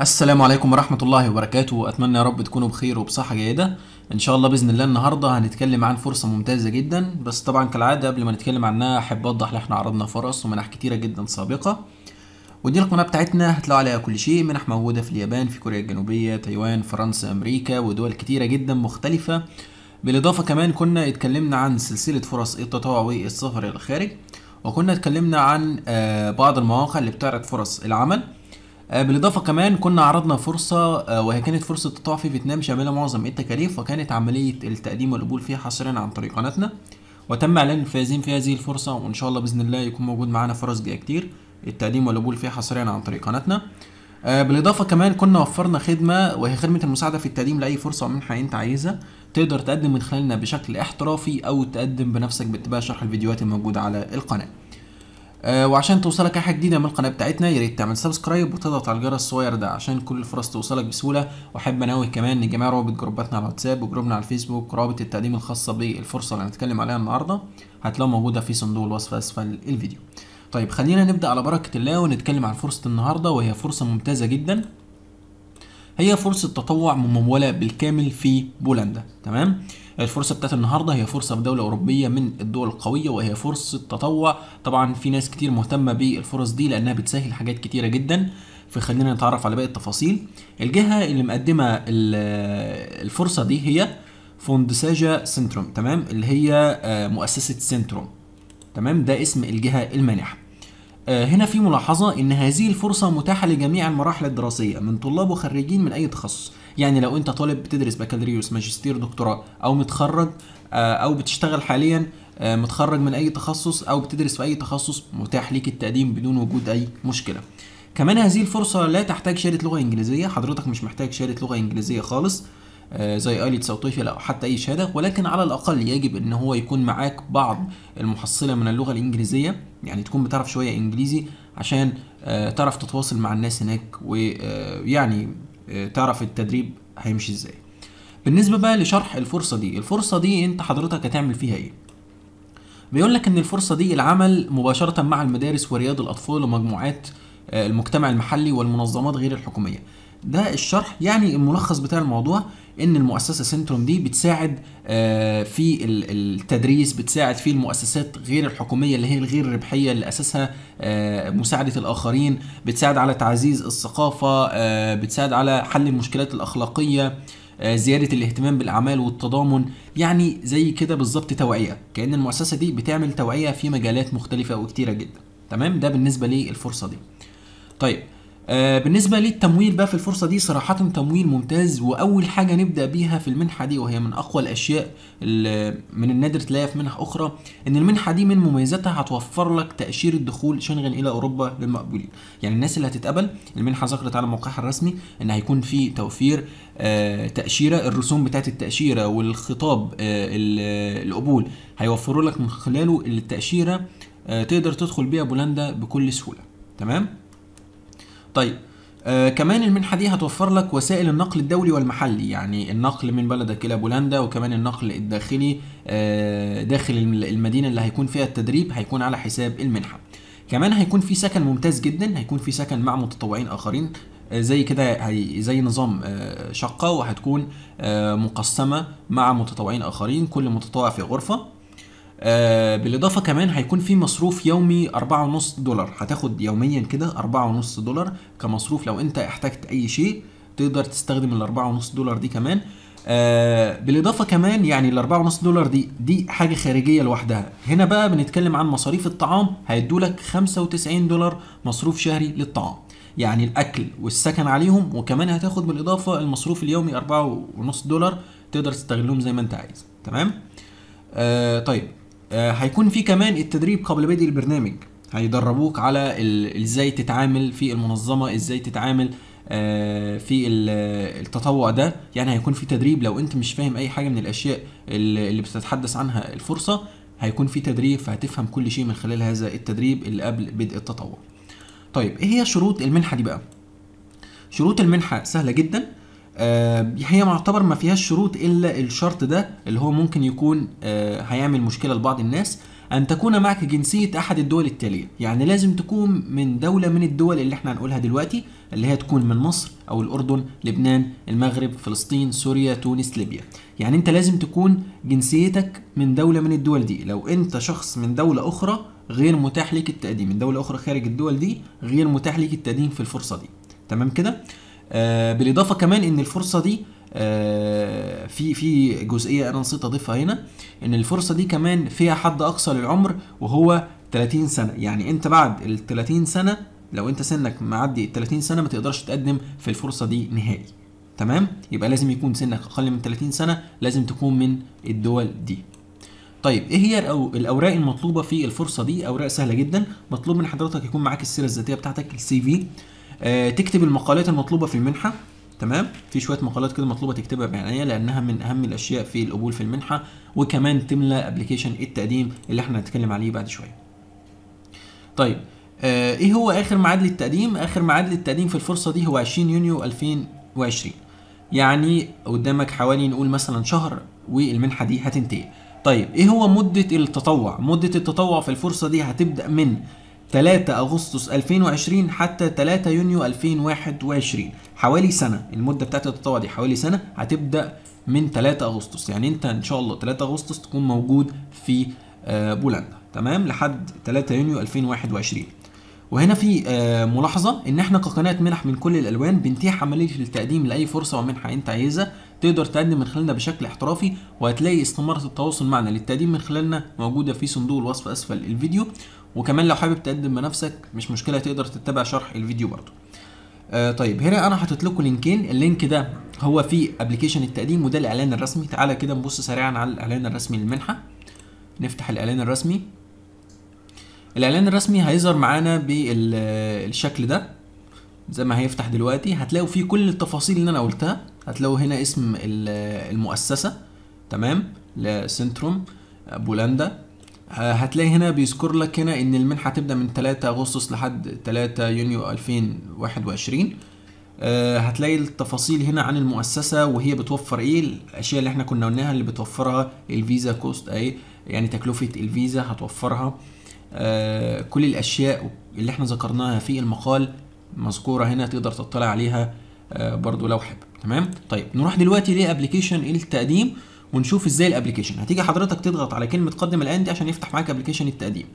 السلام عليكم ورحمة الله وبركاته أتمنى يا رب تكونوا بخير وبصحة جيدة إن شاء الله بإذن الله النهاردة هنتكلم عن فرصة ممتازة جدا بس طبعا كالعادة قبل ما نتكلم عنها أحب أوضح إن إحنا عرضنا فرص ومنح كتيرة جدا سابقة ودي القناة بتاعتنا هتلاقوا عليها كل شيء منح موجودة في اليابان في كوريا الجنوبية تايوان فرنسا أمريكا ودول كتيرة جدا مختلفة بالإضافة كمان كنا اتكلمنا عن سلسلة فرص التطوع والسفر إلى الخارج وكنا اتكلمنا عن آه، بعض المواقع اللي بتعرض فرص العمل آه، بالاضافه كمان كنا عرضنا فرصه آه، وهي كانت فرصه تطوع في فيتنام شامله معظم التكاليف وكانت عمليه التقديم والقبول فيها حصريا عن طريق قناتنا وتم اعلان الفائزين في هذه الفرصه وان شاء الله باذن الله يكون موجود معانا فرص جايه كتير التقديم والقبول فيها حصريا عن طريق قناتنا آه، بالاضافه كمان كنا وفرنا خدمه وهي خدمه المساعده في التقديم لاي فرصه او منحه انت عايزها تقدر تقدم من خلالنا بشكل احترافي او تقدم بنفسك باتباع شرح الفيديوهات الموجوده على القناه آه، وعشان توصلك اي حاجه جديده من القناه بتاعتنا يا ريت تعمل سبسكرايب وتضغط على الجرس الصغير ده عشان كل الفرص توصلك بسهوله واحب انوه كمان ان جميع روابط جروباتنا على الواتساب وجروبنا على الفيسبوك رابط التقديم الخاصه بالفرصه اللي هنتكلم عليها النهارده هتلاقوها موجوده في صندوق الوصف اسفل الفيديو طيب خلينا نبدا على بركه الله ونتكلم عن فرصه النهارده وهي فرصه ممتازه جدا هي فرصه تطوع مموله بالكامل في بولندا تمام الفرصه بتاعت النهارده هي فرصه في دوله اوروبيه من الدول القويه وهي فرصه تطوع طبعا في ناس كتير مهتمه بالفرص دي لانها بتسهل حاجات كتيره جدا فخلينا نتعرف على باقي التفاصيل الجهه اللي مقدمه الفرصه دي هي فوندساجا سنتروم تمام اللي هي آه، مؤسسه سنتروم تمام ده اسم الجهه المانحه آه، هنا في ملاحظة إن هذه الفرصة متاحة لجميع المراحل الدراسية من طلاب وخريجين من أي تخصص، يعني لو أنت طالب بتدرس بكالوريوس، ماجستير، دكتوراه، أو متخرج آه، أو بتشتغل حاليا آه، متخرج من أي تخصص أو بتدرس في أي تخصص متاح ليك التقديم بدون وجود أي مشكلة. كمان هذه الفرصة لا تحتاج شهادة لغة إنجليزية، حضرتك مش محتاج شهادة لغة إنجليزية خالص. زي ايلتس او تويفل او حتى اي شهاده ولكن على الاقل يجب ان هو يكون معاك بعض المحصله من اللغه الانجليزيه يعني تكون بتعرف شويه انجليزي عشان آه، تعرف تتواصل مع الناس هناك ويعني آه، آه، تعرف التدريب هيمشي ازاي بالنسبه بقى لشرح الفرصه دي الفرصه دي انت حضرتك هتعمل فيها ايه بيقول لك ان الفرصه دي العمل مباشره مع المدارس ورياض الاطفال ومجموعات المجتمع المحلي والمنظمات غير الحكوميه ده الشرح يعني الملخص بتاع الموضوع ان المؤسسه سنتروم دي بتساعد آه، في التدريس بتساعد في المؤسسات غير الحكوميه اللي هي الغير ربحيه اللي اساسها آه، مساعده الاخرين بتساعد على تعزيز الثقافه آه، بتساعد على حل المشكلات الاخلاقيه زياده الاهتمام بالاعمال والتضامن يعني زي كده بالظبط توعيه كان المؤسسه دي بتعمل توعيه في مجالات مختلفه وكتيره جدا تمام ده بالنسبه للفرصه دي طيب آه، بالنسبة للتمويل بقى في الفرصة دي صراحة تمويل ممتاز وأول حاجة نبدأ بيها في المنحة دي وهي من أقوى الأشياء اللي من النادر تلاقيها في منح أخرى إن المنحة دي من مميزاتها هتوفر لك تأشيرة دخول شنغن إلى أوروبا للمقبولين يعني الناس اللي هتتقبل المنحة ذكرت على موقعها الرسمي إن هيكون في توفير آه، تأشيرة الرسوم بتاعة التأشيرة والخطاب آه، القبول هيوفروا لك من خلاله التأشيرة تقدر تدخل بيها بولندا بكل سهولة تمام؟ طيب آه كمان المنحة دي هتوفر لك وسائل النقل الدولي والمحلي يعني النقل من بلدك إلى بولندا وكمان النقل الداخلي آه داخل المدينة اللي هيكون فيها التدريب هيكون على حساب المنحة كمان هيكون في سكن ممتاز جدا هيكون في سكن مع متطوعين آخرين آه، زي كده زي نظام آه، شقة وهتكون آه، مقسمة مع متطوعين آخرين كل متطوع في غرفة آه، بالاضافه كمان هيكون في مصروف يومي 4.5 دولار هتاخد يوميا كده 4.5 دولار كمصروف لو انت احتجت اي شيء تقدر تستخدم ال 4.5 دولار دي كمان آه، بالاضافه كمان يعني ال 4.5 دولار دي دي حاجه خارجيه لوحدها هنا بقى بنتكلم عن مصاريف الطعام هيدوا لك 95 دولار مصروف شهري للطعام يعني الاكل والسكن عليهم وكمان هتاخد بالاضافه المصروف اليومي 4.5 دولار تقدر تستغلهم زي ما انت عايز تمام آه طيب آه، هيكون في كمان التدريب قبل بدء البرنامج هيدربوك على ازاي تتعامل في المنظمه ازاي تتعامل آه، في التطوع ده يعني هيكون في تدريب لو انت مش فاهم اي حاجه من الاشياء اللي بتتحدث عنها الفرصه هيكون في تدريب فهتفهم كل شيء من خلال هذا التدريب اللي قبل بدء التطوع طيب ايه هي شروط المنحه دي بقى شروط المنحه سهله جدا آه، هي معتبر ما فيهاش شروط الا الشرط ده اللي هو ممكن يكون آه، هيعمل مشكله لبعض الناس ان تكون معك جنسيه احد الدول التاليه يعني لازم تكون من دوله من الدول اللي احنا هنقولها دلوقتي اللي هي تكون من مصر او الاردن لبنان المغرب فلسطين سوريا تونس ليبيا يعني انت لازم تكون جنسيتك من دوله من الدول دي لو انت شخص من دوله اخرى غير متاح ليك التقديم من دوله اخرى خارج الدول دي غير متاح ليك التقديم في الفرصه دي تمام كده آه، بالاضافه كمان ان الفرصه دي آه، في في جزئيه انا نسيت اضيفها هنا ان الفرصه دي كمان فيها حد اقصى للعمر وهو 30 سنه يعني انت بعد ال 30 سنه لو انت سنك معدي ال 30 سنه ما تقدرش تقدم في الفرصه دي نهائي تمام يبقى لازم يكون سنك اقل من 30 سنه لازم تكون من الدول دي طيب ايه هي الاوراق المطلوبه في الفرصه دي اوراق سهله جدا مطلوب من حضرتك يكون معاك السيره الذاتيه بتاعتك السي في آه، تكتب المقالات المطلوبه في المنحه تمام في شويه مقالات كده مطلوبه تكتبها بعنايه لانها من اهم الاشياء في القبول في المنحه وكمان تملى ابلكيشن التقديم اللي احنا هنتكلم عليه بعد شويه طيب آه، ايه هو اخر ميعاد للتقديم اخر ميعاد للتقديم في الفرصه دي هو 20 يونيو 2020 يعني قدامك حوالي نقول مثلا شهر والمنحه دي هتنتهي طيب ايه هو مده التطوع مده التطوع في الفرصه دي هتبدا من 3 أغسطس 2020 حتى 3 يونيو 2021 حوالي سنة المدة بتاعت التطوع دي حوالي سنة هتبدأ من 3 أغسطس يعني أنت إن شاء الله 3 أغسطس تكون موجود في آه، بولندا تمام لحد 3 يونيو 2021 وهنا في آه، ملاحظة إن إحنا كقناة منح من كل الألوان بنتيح عملية التقديم لأي فرصة ومنحة أنت عايزها تقدر تقدم من خلالنا بشكل احترافي وهتلاقي استمارة التواصل معنا للتقديم من خلالنا موجودة في صندوق الوصف أسفل الفيديو وكمان لو حابب تقدم بنفسك مش مشكله تقدر تتبع شرح الفيديو برضو آه طيب هنا انا حاطط لكم لينكين اللينك ده هو في ابلكيشن التقديم وده الاعلان الرسمي تعالى كده نبص سريعا على الاعلان الرسمي للمنحه نفتح الاعلان الرسمي الاعلان الرسمي هيظهر معانا بالشكل ده زي ما هيفتح دلوقتي هتلاقوا فيه كل التفاصيل اللي انا قلتها هتلاقوا هنا اسم المؤسسه تمام لسنتروم بولندا هتلاقي هنا بيذكر لك هنا ان المنحه هتبدا من 3 اغسطس لحد 3 يونيو 2021 آه، هتلاقي التفاصيل هنا عن المؤسسه وهي بتوفر ايه الاشياء اللي احنا كنا قلناها اللي بتوفرها الفيزا كوست اهي يعني تكلفه الفيزا هتوفرها آه، كل الاشياء اللي احنا ذكرناها في المقال مذكوره هنا تقدر تطلع عليها آه، برضو لو حب تمام طيب نروح دلوقتي لابلكيشن التقديم ونشوف ازاي الابلكيشن هتيجي حضرتك تضغط على كلمه قدم الان دي عشان يفتح معاك ابلكيشن التقديم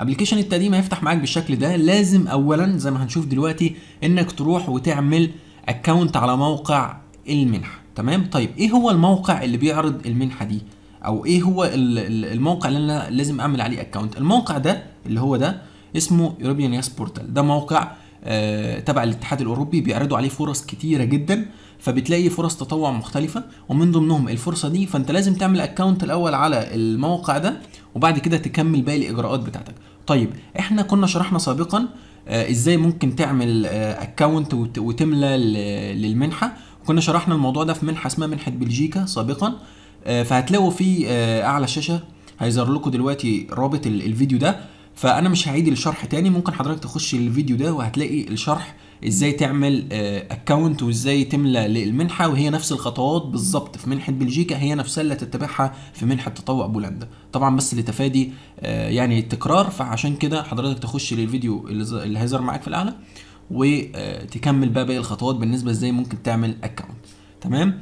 ابلكيشن التقديم هيفتح معاك بالشكل ده لازم اولا زي ما هنشوف دلوقتي انك تروح وتعمل اكونت على موقع المنحه تمام طيب ايه هو الموقع اللي بيعرض المنحه دي او ايه هو الموقع اللي انا لازم اعمل عليه اكونت الموقع ده اللي هو ده اسمه يوروبيان ياس بورتال ده موقع آه، تبع الاتحاد الاوروبي بيعرضوا عليه فرص كتيره جدا فبتلاقي فرص تطوع مختلفه ومن ضمنهم الفرصه دي فانت لازم تعمل اكونت الاول على الموقع ده وبعد كده تكمل باقي الاجراءات بتاعتك طيب احنا كنا شرحنا سابقا آه، ازاي ممكن تعمل اكونت آه، وتملى للمنحه وكنا شرحنا الموضوع ده في منحه اسمها منحه بلجيكا سابقا فهتلاقوا في اعلى الشاشه هيظهر لكم دلوقتي رابط الفيديو ده فانا مش هعيد الشرح تاني ممكن حضرتك تخش الفيديو ده وهتلاقي الشرح ازاي تعمل اكونت آه، وازاي تملى للمنحه وهي نفس الخطوات بالظبط في منحه بلجيكا هي نفسها اللي هتتبعها في منحه تطوع بولندا طبعا بس لتفادي آه، يعني التكرار فعشان كده حضرتك تخش للفيديو اللي هيظهر معاك في الاعلى وتكمل آه، بقى باقي الخطوات بالنسبه ازاي ممكن تعمل اكونت تمام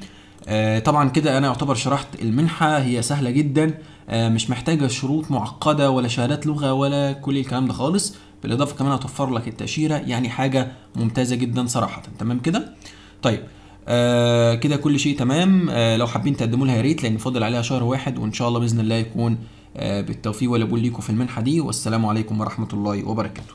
طبعا كده انا يعتبر شرحت المنحه هي سهله جدا آه، مش محتاجه شروط معقده ولا شهادات لغه ولا كل الكلام ده خالص بالاضافه كمان هتوفر لك التاشيره يعني حاجه ممتازه جدا صراحه تمام كده طيب آه كده كل شيء تمام آه لو حابين تقدموا لها يا ريت لان فاضل عليها شهر واحد وان شاء الله باذن الله يكون آه بالتوفيق والقبول ليكم في المنحه دي والسلام عليكم ورحمه الله وبركاته